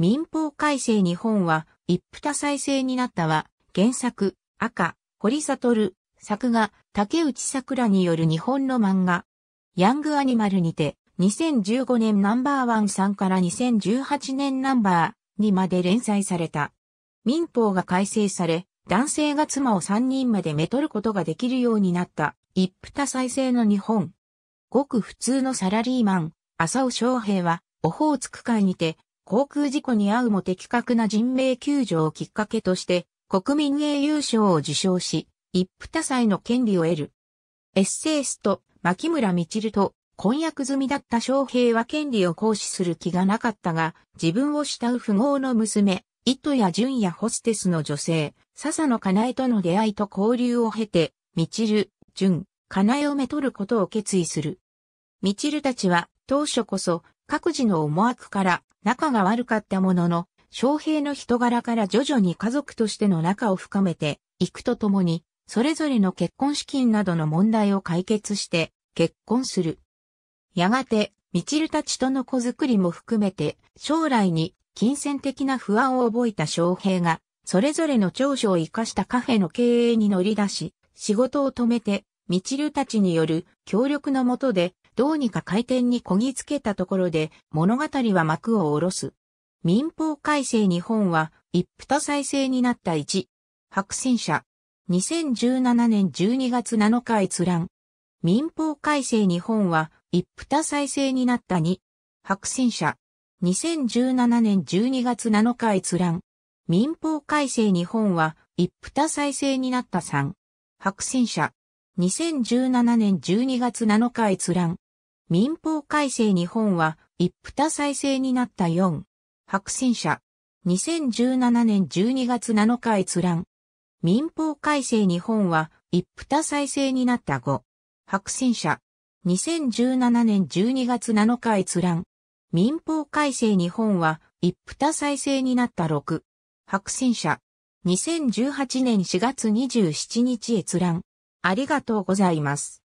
民法改正日本は、一夫多妻制になったは、原作、赤、堀悟、作画、竹内桜による日本の漫画、ヤングアニマルにて、2015年ナンバーワン3から2018年ナンバー2まで連載された。民法が改正され、男性が妻を3人までめとることができるようになった、一夫多妻制の日本。ごく普通のサラリーマン、浅尾翔平は、オホーツク海にて、航空事故に遭うも的確な人命救助をきっかけとして、国民栄誉賞を受賞し、一夫多妻の権利を得る。エッセイスト、牧村みちると、婚約済みだった昌平は権利を行使する気がなかったが、自分を慕う富豪の娘、糸や純やホステスの女性、笹野かなえとの出会いと交流を経て、みちる、淳、かなえをめとることを決意する。みちるたちは、当初こそ、各自の思惑から、仲が悪かったものの、昌平の人柄から徐々に家族としての仲を深めていくとともに、それぞれの結婚資金などの問題を解決して結婚する。やがて、みちるたちとの子作りも含めて、将来に金銭的な不安を覚えた昌平が、それぞれの長所を活かしたカフェの経営に乗り出し、仕事を止めて、みちるたちによる協力のもとでどうにか回転にこぎつけたところで物語は幕を下ろす。民法改正日本は一夫多妻制になった1。白戦車。2017年12月7日閲覧。民法改正日本は一夫多妻制になった2。白戦車。2017年12月7日閲覧。民法改正日本は一夫多妻制になった3。白戦車。2017年12月7日閲覧。民法改正日本は、一夫多妻制になった4。白戦車。2017年12月7日閲覧。民法改正日本は、一夫多妻制になった5。白戦車。2017年12月7日閲覧。民法改正日本は、一夫多妻制になった6。白戦車。2018年4月27日閲覧。ありがとうございます。